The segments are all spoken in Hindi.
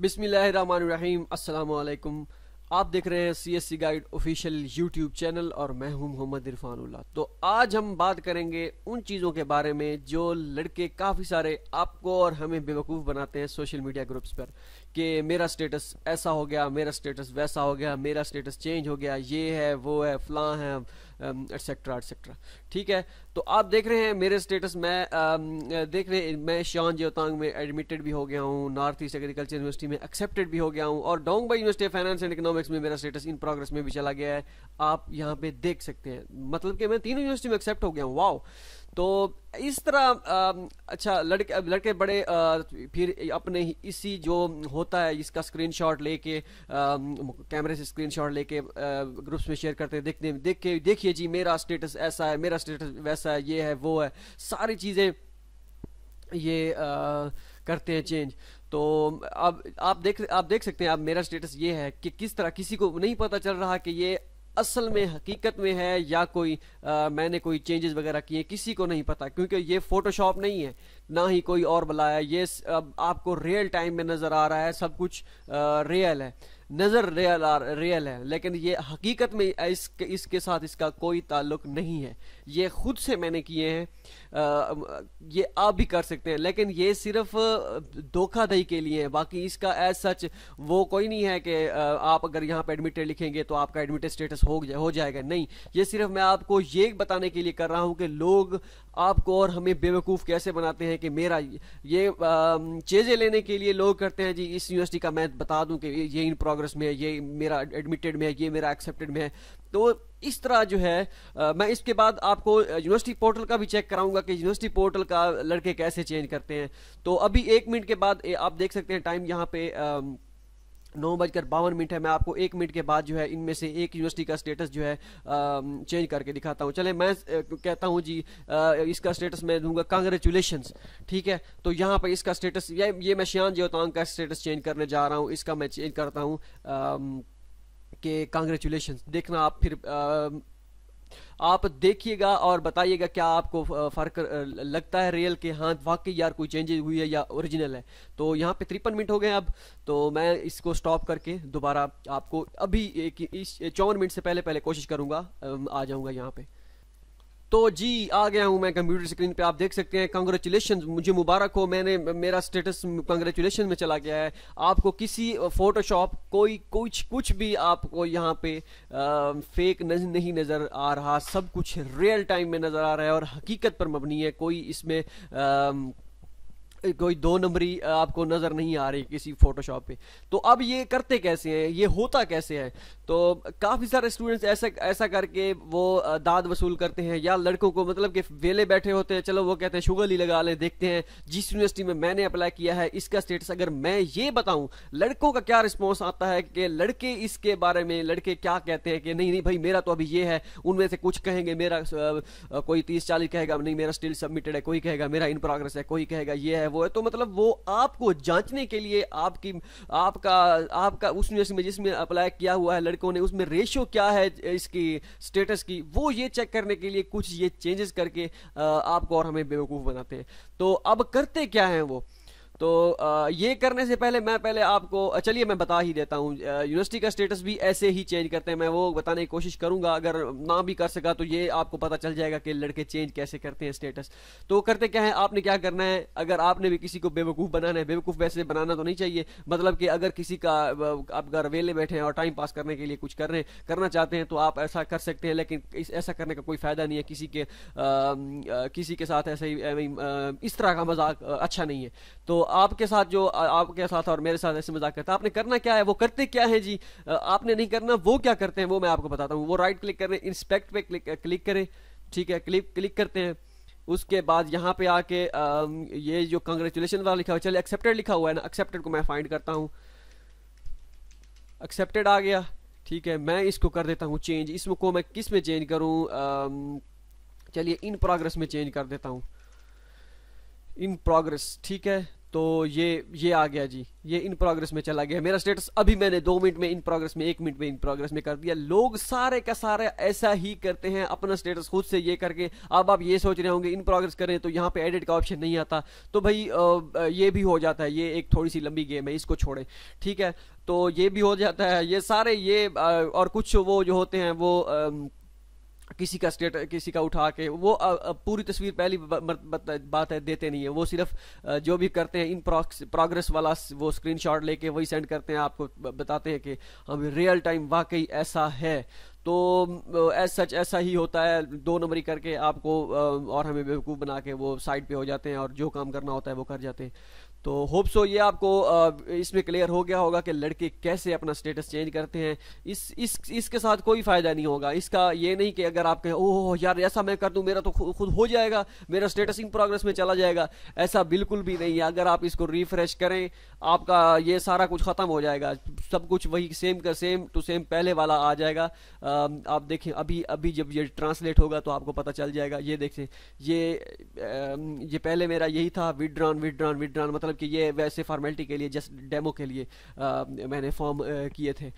बिसमीम अल्लाम आप देख रहे हैं C S C guide official YouTube channel और मैं हूं मोहम्मद इरफानुल्ला तो आज हम बात करेंगे उन चीज़ों के बारे में जो लड़के काफ़ी सारे आपको और हमें बेवकूफ़ बनाते हैं सोशल मीडिया ग्रुप्स पर कि मेरा स्टेटस ऐसा हो गया मेरा स्टेटस वैसा हो गया मेरा स्टेटस चेंज हो गया ये है वो है फ़लाँ है एट्सट्रा एट्सट्रा ठीक है तो आप देख रहे हैं मेरे स्टेटस मैं आ, देख रहे हैं मैं शान ज्योतांग में एडमिटेड भी हो गया हूँ नॉर्थ ईस्ट एग्रीकल्चर यूनिवर्सिटी में एक्सेप्टेड भी हो गया हूँ और डोंगबा यूनिवर्सिटी फाइनेंस एंड इकोनॉमिक्स में मेरा स्टेटस इन प्रोग्रेस में भी चला गया है आप यहाँ पे देख सकते हैं मतलब कि मैं तीनों यूनिवर्सिटी में एक्सेप्ट हो गया हूँ वाओ तो इस तरह आ, अच्छा लड़के लड़के बड़े आ, फिर अपने इसी जो होता है इसका स्क्रीनशॉट लेके कैमरे से स्क्रीनशॉट लेके ग्रुप्स में शेयर करते हैं देखने देख के देखिए जी मेरा स्टेटस ऐसा है मेरा स्टेटस वैसा है ये है वो है सारी चीज़ें ये आ, करते हैं चेंज तो अब आप देख आप देख सकते हैं अब मेरा स्टेटस ये है कि किस तरह किसी को नहीं पता चल रहा कि ये असल में हकीकत में है या कोई आ, मैंने कोई चेंजेस वगैरह किए किसी को नहीं पता क्योंकि ये फोटोशॉप नहीं है ना ही कोई और बुलाया ये अब आपको रियल टाइम में नज़र आ रहा है सब कुछ आ, रियल है नज़र रियल आर रियल है लेकिन ये हकीकत में इसके इसके साथ इसका कोई ताल्लुक नहीं है ये खुद से मैंने किए हैं ये आप भी कर सकते हैं लेकिन ये सिर्फ धोखाधही के लिए है बाकी इसका एज सच वो कोई नहीं है कि आप अगर यहाँ पर एडमिटेड लिखेंगे तो आपका एडमिटेड स्टेटस हो जाए हो जाएगा नहीं ये सिर्फ मैं आपको ये बताने के लिए कर रहा हूँ कि लोग आपको और हमें बेवकूफ़ कैसे बनाते हैं कि मेरा ये चीज़ें लेने के लिए लोग करते हैं जी इस यूनिवर्सिटी का मैं बता दूं कि ये इन प्रोग्रेस में है ये मेरा एडमिटेड में है ये मेरा एक्सेप्टेड में है तो इस तरह जो है आ, मैं इसके बाद आपको यूनिवर्सिटी पोर्टल का भी चेक कराऊंगा कि यूनिवर्सिटी पोर्टल का लड़के कैसे चेंज करते हैं तो अभी एक मिनट के बाद आप देख सकते हैं टाइम यहाँ पे आ, नौ बजकर बावन मिनट है मैं आपको एक मिनट के बाद जो है इनमें से एक यूनिवर्सिटी का स्टेटस जो है चेंज करके दिखाता हूँ चले मैं कहता हूँ जी इसका स्टेटस मैं दूंगा कांग्रेचुलेशन ठीक है तो यहाँ पर इसका स्टेटस ये, ये मैं श्यान ज्योतांग का स्टेटस चेंज करने जा रहा हूँ इसका मैं चेंज करता हूँ कि कांग्रेचुलेशन देखना आप फिर आ, आप देखिएगा और बताइएगा क्या आपको फ़र्क लगता है रियल के हाँ वाकई यार कोई चेंजेज हुई है या ओरिजिनल है तो यहाँ पे तिरपन मिनट हो गए अब तो मैं इसको स्टॉप करके दोबारा आपको अभी एक इस चौवन मिनट से पहले पहले कोशिश करूँगा आ जाऊँगा यहाँ पर तो जी आ गया हूं मैं कंप्यूटर स्क्रीन पे आप देख सकते हैं कंग्रेचुलेशन मुझे मुबारक हो मैंने मेरा स्टेटस कंग्रेचुलेशन में चला गया है आपको किसी फोटोशॉप कोई कुछ कुछ भी आपको यहाँ पे आ, फेक नज, नहीं नज़र आ रहा सब कुछ रियल टाइम में नज़र आ रहा है और हकीकत पर मबनी है कोई इसमें आ, कोई दो नंबरी आपको नज़र नहीं आ रही किसी फोटोशॉप पे तो अब ये करते कैसे हैं ये होता कैसे है तो काफ़ी सारे स्टूडेंट्स ऐसा ऐसा करके वो दाद वसूल करते हैं या लड़कों को मतलब कि वेले बैठे होते हैं चलो वो कहते हैं शुगर ही लगा लें देखते हैं जिस यूनिवर्सिटी में मैंने अप्लाई किया है इसका स्टेटस अगर मैं ये बताऊँ लड़कों का क्या रिस्पॉन्स आता है कि लड़के इसके बारे में लड़के क्या कहते हैं कि नहीं नहीं भाई मेरा तो अभी ये है उनमें से कुछ कहेंगे मेरा कोई तीस चालीस कहेगा नहीं मेरा स्टिल सबमिटेड है कोई कहेगा मेरा इन प्रोग्रेस है कोई कहेगा ये है है वो है तो मतलब वो आपको जांचने के लिए आपकी आपका आपका उस यूनिवर्सिटी में जिसमें अप्लाई किया हुआ है लड़कों ने उसमें रेशियो क्या है इसकी स्टेटस की वो ये चेक करने के लिए कुछ ये चेंजेस करके आपको और हमें बेवकूफ़ बनाते हैं तो अब करते क्या हैं वो तो ये करने से पहले मैं पहले आपको चलिए मैं बता ही देता हूँ यूनिवर्सिटी का स्टेटस भी ऐसे ही चेंज करते हैं मैं वो बताने की कोशिश करूँगा अगर ना भी कर सका तो ये आपको पता चल जाएगा कि लड़के चेंज कैसे करते हैं स्टेटस तो करते क्या है आपने क्या करना है अगर आपने भी किसी को बेवकूफ़ बनाना है बेवकूफ़ वैसे बनाना तो नहीं चाहिए मतलब कि अगर किसी का आप घर वेले बैठे हैं और टाइम पास करने के लिए कुछ कर रहे हैं करना चाहते हैं तो आप ऐसा कर सकते हैं लेकिन इस ऐसा करने का कोई फ़ायदा नहीं है किसी के किसी के साथ ऐसे ही इस तरह का मजाक अच्छा नहीं है तो आपके साथ जो आपके साथ और मेरे साथ ऐसे मजाक करता है आपने करना क्या है वो करते क्या है जी आपने नहीं करना वो क्या करते हैं वो मैं आपको बताता हूँ वो राइट क्लिक करें इंस्पेक्ट पे क्लिक क्लिक करें ठीक है क्लिक क्लिक करते हैं उसके बाद यहाँ पे आके ये जो कंग्रेचुलेशन वाला लिखा हुआ चले एक्सेप्टेड लिखा हुआ है ना एक्सेप्टेड को मैं फाइंड करता हूँ एक्सेप्टेड आ गया ठीक है मैं इसको कर देता हूँ चेंज इसको मैं किस में चेंज करूँ चलिए इन प्रोग्रेस में चेंज कर देता हूँ इन प्रोग्रेस ठीक है तो ये ये आ गया जी ये इन प्रोग्रेस में चला गया मेरा स्टेटस अभी मैंने दो मिनट में इन प्रोग्रेस में एक मिनट में इन प्रोग्रेस में कर दिया लोग सारे का सारे ऐसा ही करते हैं अपना स्टेटस खुद से ये करके अब आप ये सोच रहे होंगे इन प्रोग्रेस करें तो यहाँ पे एडिट का ऑप्शन नहीं आता तो भाई ये भी हो जाता है ये एक थोड़ी सी लंबी गेम है इसको छोड़ें ठीक है तो ये भी हो जाता है ये सारे ये और कुछ वो जो होते हैं वो आ, किसी का स्टेट किसी का उठा के वो आ, आ, पूरी तस्वीर पहली बात है देते नहीं है वो सिर्फ जो भी करते हैं इन प्रोग्रेस वाला वो स्क्रीनशॉट लेके वही सेंड करते हैं आपको बताते हैं कि हम रियल टाइम वाकई ऐसा है तो एज सच ऐसा ही होता है दो नंबरी करके आपको और हमें बेवकूफ़ बना के वो साइड पे हो जाते हैं और जो काम करना होता है वो कर जाते हैं तो होप सो ये आपको इसमें क्लियर हो गया होगा कि लड़के कैसे अपना स्टेटस चेंज करते हैं इस इस इसके साथ कोई फ़ायदा नहीं होगा इसका ये नहीं कि अगर आप कहें ओह यार ऐसा मैं कर दूं मेरा तो खुद हो जाएगा मेरा स्टेटस इन प्रोग्रेस में चला जाएगा ऐसा बिल्कुल भी नहीं है अगर आप इसको रिफ्रेश करें आपका ये सारा कुछ ख़त्म हो जाएगा सब कुछ वही सेम का सेम टू सेम पहले वाला आ जाएगा आप देखें अभी अभी जब ये ट्रांसलेट होगा तो आपको पता चल जाएगा ये देखें ये ये पहले मेरा यही था विड्रॉन विड्रॉन विड्रॉन मतलब कि ये वैसे फॉर्मेलिटी के लिए जस्ट डेमो के लिए आ, मैंने फॉर्म किए थे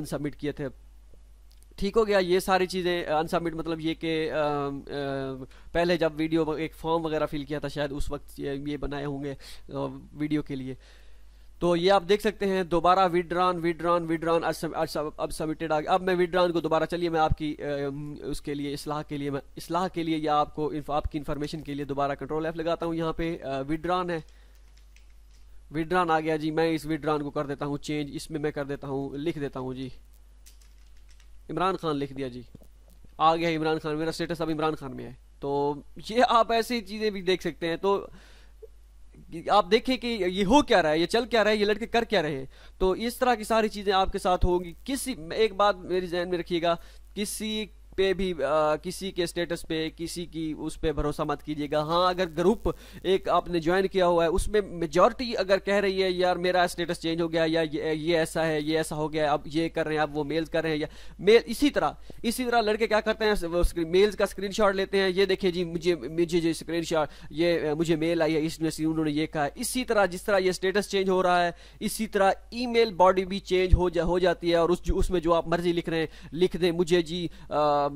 अनसबमिट किए थे ठीक हो गया ये सारी चीज़ें अनसबमिट मतलब ये कि पहले जब वीडियो एक फॉर्म वगैरह फिल किया था शायद उस वक्त ये, ये बनाए होंगे वीडियो के लिए तो ये आप देख सकते हैं दोबारा विड्रान विड्रान विड्रान अब सबमिटेड आ गया अब मैं विड्रॉन को दोबारा चलिए मैं आपकी उसके लिए इसलाह के लिए मैं इसलाह के लिए या आपको आपकी इन्फॉर्मेशन के लिए दोबारा कंट्रोल एफ लगाता हूँ यहाँ पे विड्रॉन है विड्रॉन आ गया जी मैं इस विड्रॉन को कर देता हूँ चेंज इसमें मैं कर देता हूँ लिख देता हूँ जी इमरान खान लिख दिया जी आ गया इमरान खान मेरा स्टेटस अब इमरान खान में है तो ये आप ऐसी चीज़ें भी देख सकते हैं तो आप देखें कि ये हो क्या रहा है ये चल क्या रहा है ये लड़के कर क्या रहे तो इस तरह की सारी चीज़ें आपके साथ होंगी किसी एक बात मेरे जहन में रखिएगा किसी पे भी आ, किसी के स्टेटस पे किसी की उस पर भरोसा मत कीजिएगा हाँ अगर ग्रुप एक आपने ज्वाइन किया हुआ है उसमें मेजोरिटी अगर कह रही है यार मेरा स्टेटस चेंज हो गया या ये, ये ऐसा है ये ऐसा हो गया अब ये कर रहे हैं अब वो मेल कर रहे हैं या मेल इसी तरह इसी तरह लड़के क्या करते हैं मेल्स का स्क्रीन लेते हैं ये देखिए जी मुझे मुझे जो स्क्रीन ये मुझे मेल आई है इसमें से उन्होंने ये कहा इसी तरह जिस तरह ये स्टेटस चेंज हो रहा है इसी तरह ई बॉडी भी चेंज हो जा हो जाती है और उस उसमें जो आप मर्जी लिख रहे हैं लिख दें मुझे जी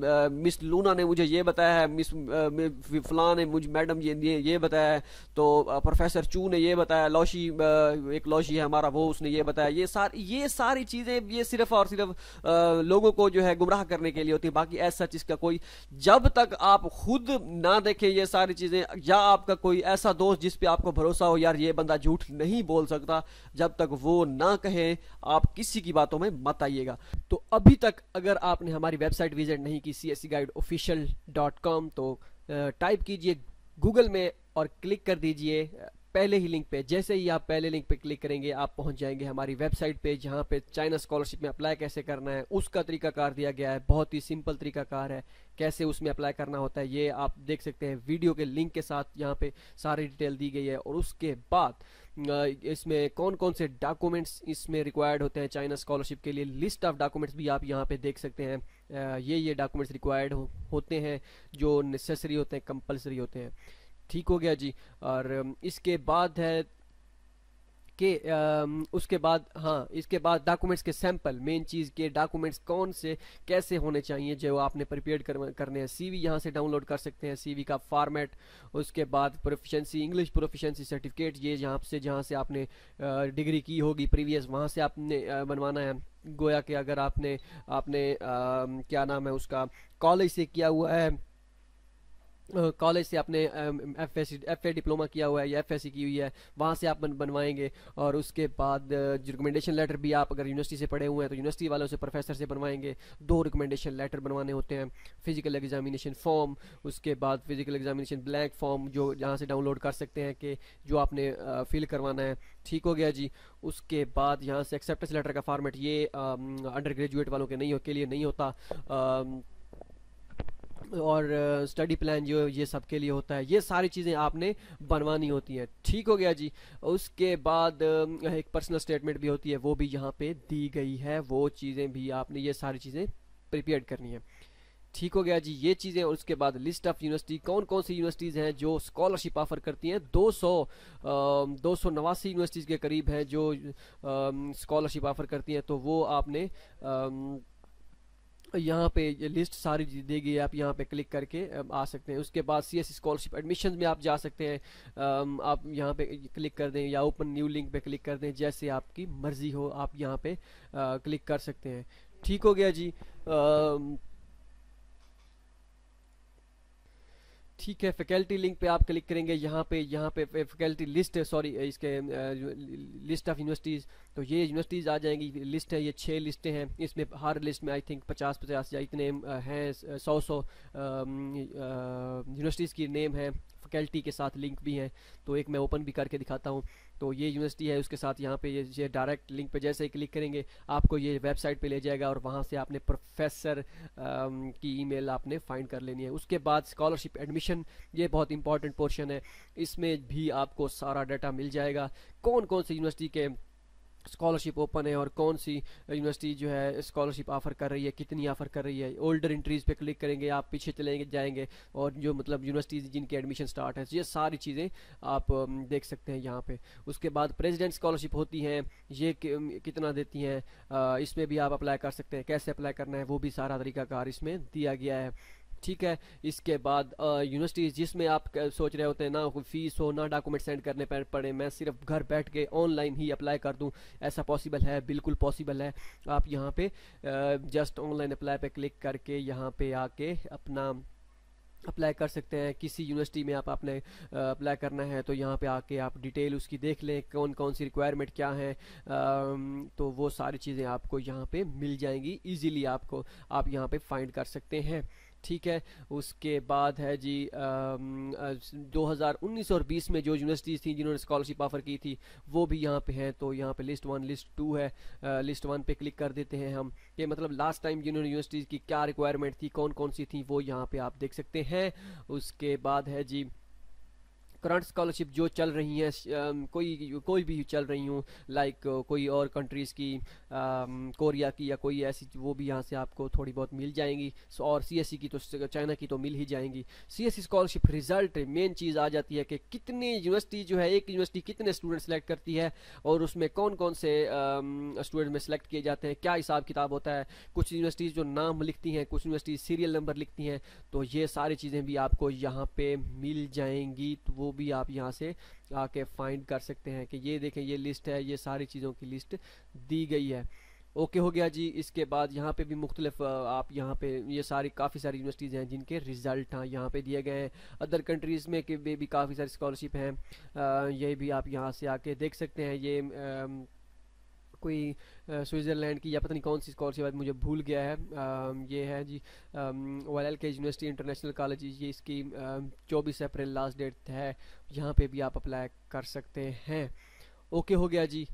मिस लूना ने मुझे ये बताया है मिस फलां ने मुझे मैडम ये ये बताया है तो प्रोफेसर चू ने ये बताया लौशी एक लौशी है हमारा वो उसने ये बताया ये सारी ये सारी चीज़ें ये सिर्फ और सिर्फ लोगों को जो है गुमराह करने के लिए होती है बाकी ऐसा सच इसका कोई जब तक आप खुद ना देखें ये सारी चीज़ें या आपका कोई ऐसा दोस्त जिस पर आपको भरोसा हो यार ये बंदा झूठ नहीं बोल सकता जब तक वो ना कहे आप किसी की बातों में मत आइएगा तो अभी तक अगर आपने हमारी वेबसाइट विजिट नहीं कि C S C guide official dot com तो टाइप कीजिए गूगल में और क्लिक कर दीजिए पहले ही लिंक पे जैसे ही आप पहले लिंक पे क्लिक करेंगे आप पहुंच जाएंगे हमारी वेबसाइट पे जहां पे चाइना स्कॉलरशिप में अप्लाई कैसे करना है उसका तरीकाकार दिया गया है बहुत ही सिंपल तरीकाकार है कैसे उसमें अप्लाई करना होता है ये आप देख सकते हैं वीडियो के लिंक के साथ यहाँ पे सारी डिटेल दी गई है और उसके बाद इसमें कौन कौन से डॉक्यूमेंट्स इसमें रिक्वायर्ड होते हैं चाइना स्कॉलरशिप के लिए लिस्ट ऑफ डॉक्यूमेंट्स भी आप यहाँ पे देख सकते हैं ये ये डॉक्यूमेंट्स रिक्वायर्ड होते हैं जो नेसेसरी होते हैं कंपलसरी होते हैं ठीक हो गया जी और इसके बाद है के आ, उसके बाद हाँ इसके बाद डॉक्यूमेंट्स के सैंपल मेन चीज़ के डॉक्यूमेंट्स कौन से कैसे होने चाहिए जो आपने प्रिपेयर कर, करने हैं सी वी यहाँ से डाउनलोड कर सकते हैं सी वी का फॉर्मेट उसके बाद प्रोफिशेंसी इंग्लिश प्रोफिशेंसी सर्टिफिकेट ये जहाँ से जहाँ से आपने डिग्री की होगी प्रीवियस वहाँ से आपने बनवाना है गोया कि अगर आपने आपने आ, क्या नाम है उसका कॉलेज से किया हुआ है कॉलेज से आपने F S F A diploma किया हुआ है या एफ एस सी की हुई है वहाँ से आप बन, बनवाएंगे और उसके बाद रिकमेंडेशन लेटर भी आप अगर यूनिवर्सिटी से पढ़े हुए हैं तो यूनिवर्सिटी वालों से प्रोफेसर से बनवाएंगे दो रिकमेंडेशन लेटर बनवाने होते हैं फिजिकल एग्जामिनेशन फॉर्म उसके बाद फिजिकल एग्जामिनेशन ब्लैक फॉर्म जो जहाँ से डाउनलोड कर सकते हैं कि जो आपने फिल करवाना है ठीक हो गया जी उसके बाद यहाँ से एक्सेप्टेंस लेटर का फॉर्मेट ये अंडर ग्रेजुएट वालों के नहीं के लिए नहीं होता आ, और स्टडी प्लान जो ये सब के लिए होता है ये सारी चीज़ें आपने बनवानी होती हैं ठीक हो गया जी उसके बाद एक पर्सनल स्टेटमेंट भी होती है वो भी यहाँ पे दी गई है वो चीज़ें भी आपने ये सारी चीज़ें प्रिपेयर करनी है ठीक हो गया जी ये चीज़ें और उसके बाद लिस्ट ऑफ यूनिवर्सिटी कौन कौन सी यूनिवर्सिटीज़ हैं जो स्कॉलरशिप ऑफर करती हैं 200 सौ दो सौ नवासी यूनिवर्सिटीज़ के करीब हैं जो स्कॉलरशिप ऑफर करती हैं तो वो आपने आ, यहाँ पे ये लिस्ट सारी दी गई आप यहाँ पे क्लिक करके आ सकते हैं उसके बाद सी एस स्कॉलरशिप एडमिशन में आप जा सकते हैं आप यहाँ पे क्लिक कर दें या ओपन न्यू लिंक पे क्लिक कर दें जैसे आपकी मर्ज़ी हो आप यहाँ पे क्लिक कर सकते हैं ठीक हो गया जी आ, ठीक है फैकल्टी लिंक पे आप क्लिक करेंगे यहाँ पे यहाँ पे फैकल्टी लिस्ट है सॉरी इसके लिस्ट ऑफ यूनिवर्सिटीज़ तो ये यूनिवर्सिटीज़ आ जाएंगी लिस्ट है ये छः लिस्टें हैं इसमें हर लिस्ट में आई थिंक पचास पचास या इतने हैं सौ सौ यूनिवर्सिटीज़ की नेम है फैकल्टी के साथ लिंक भी हैं तो एक मैं ओपन भी करके दिखाता हूँ तो ये यूनिवर्सिटी है उसके साथ यहाँ पे ये यह डायरेक्ट लिंक पे जैसे ही क्लिक करेंगे आपको ये वेबसाइट पे ले जाएगा और वहाँ से आपने प्रोफेसर की ईमेल आपने फाइंड कर लेनी है उसके बाद स्कॉलरशिप एडमिशन ये बहुत इंपॉर्टेंट पोर्शन है इसमें भी आपको सारा डाटा मिल जाएगा कौन कौन सी यूनिवर्सिटी के स्कॉलरशिप ओपन है और कौन सी यूनिवर्सिटी जो है स्कॉलरशिप ऑफर कर रही है कितनी ऑफर कर रही है ओल्डर इंट्रीज पे क्लिक करेंगे आप पीछे चलेंगे जाएंगे और जो मतलब यूनिवर्सिटीज़ जिनके एडमिशन स्टार्ट है ये सारी चीज़ें आप देख सकते हैं यहाँ पे उसके बाद प्रेजिडेंट स्कॉलरशिप होती हैं ये कितना देती हैं इसमें भी आप अप्लाई कर सकते हैं कैसे अप्लाई करना है वो भी सारा तरीकाकार इसमें दिया गया है ठीक है इसके बाद यूनिवर्सिटी जिसमें आप सोच रहे होते हैं ना कोई फीस हो ना डॉक्यूमेंट सेंड करने पड़े मैं सिर्फ घर बैठ के ऑनलाइन ही अप्लाई कर दूँ ऐसा पॉसिबल है बिल्कुल पॉसिबल है आप यहाँ पे जस्ट ऑनलाइन अप्लाई पे क्लिक करके यहाँ पे आके अपना अप्लाई कर सकते हैं किसी यूनिवर्सिटी में आप आपने अप्लाई करना है तो यहाँ पे आके आप डिटेल उसकी देख लें कौन कौन सी रिक्वायरमेंट क्या है तो वो सारी चीज़ें आपको यहाँ पे मिल जाएंगी इजीली आपको आप यहाँ पे फाइंड कर सकते हैं ठीक है उसके बाद है जी दो हज़ार उन्नीस और बीस में जो यूनिवर्सिटीज़ थी जिन्होंने स्कॉलरशिप ऑफर की थी वो भी यहाँ पे हैं तो यहाँ पे लिस्ट वन लिस्ट टू है आ, लिस्ट वन पे क्लिक कर देते हैं हम कि मतलब लास्ट टाइम जिन्होंने यूनिवर्सिटीज़ की क्या रिक्वायरमेंट थी कौन कौन सी थी वो यहाँ पर आप देख सकते हैं उसके बाद है जी करंट स्कॉलरशिप जो चल रही हैं कोई कोई भी चल रही हूँ लाइक कोई और कंट्रीज़ की कोरिया की या कोई ऐसी वो भी यहाँ से आपको थोड़ी बहुत मिल जाएंगी और सी e की तो चाइना की तो मिल ही जाएंगी सी स्कॉलरशिप रिज़ल्ट मेन चीज़ आ जाती है कि कितनी यूनिवर्सिटी जो है एक यूनिवर्सिटी कितने स्टूडेंट सेलेक्ट करती है और उसमें कौन कौन से स्टूडेंट में सेलेक्ट किए जाते हैं क्या हिसाब किताब होता है कुछ यूनिवर्सिटीज़ जो नाम लिखती हैं कुछ यूनिवर्सिटीज़ सीरियल नंबर लिखती हैं तो ये सारी चीज़ें भी आपको यहाँ पे मिल जाएंगी तो वो भी आप यहाँ से आके फाइंड कर सकते हैं कि ये देखें ये लिस्ट है ये सारी चीज़ों की लिस्ट दी गई है ओके हो गया जी इसके बाद यहाँ पे भी मुख्तलिफ आप यहाँ पे ये सारी काफ़ी सारी यूनिवर्सिटीज़ हैं जिनके रिज़ल्ट हैं हाँ यहाँ पे दिए गए हैं अदर कंट्रीज़ में के भी काफ़ी सारी स्कॉलरशिप हैं ये भी आप यहाँ से आके देख सकते हैं ये आ, कोई स्विट्ज़रलैंड की या पता नहीं कौन सी स्कॉलरशिप मुझे भूल गया है आ, ये है जी वाल एल के यूनिवर्सिटी इंटरनेशनल कॉलेज ये इसकी चौबीस अप्रैल लास्ट डेट है यहाँ पर भी आप अप्लाई कर सकते हैं ओके हो गया जी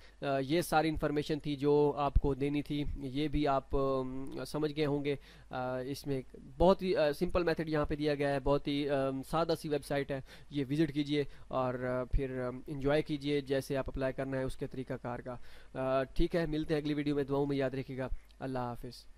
ये सारी इन्फॉर्मेशन थी जो आपको देनी थी ये भी आप समझ गए होंगे इसमें बहुत ही सिंपल मेथड यहाँ पे दिया गया है बहुत ही सादा सी वेबसाइट है ये विज़िट कीजिए और फिर इंजॉय कीजिए जैसे आप अप्लाई करना है उसके तरीका कार का ठीक है मिलते हैं अगली वीडियो में दुआओं में याद रखिएगा अल्लाह हाफिज़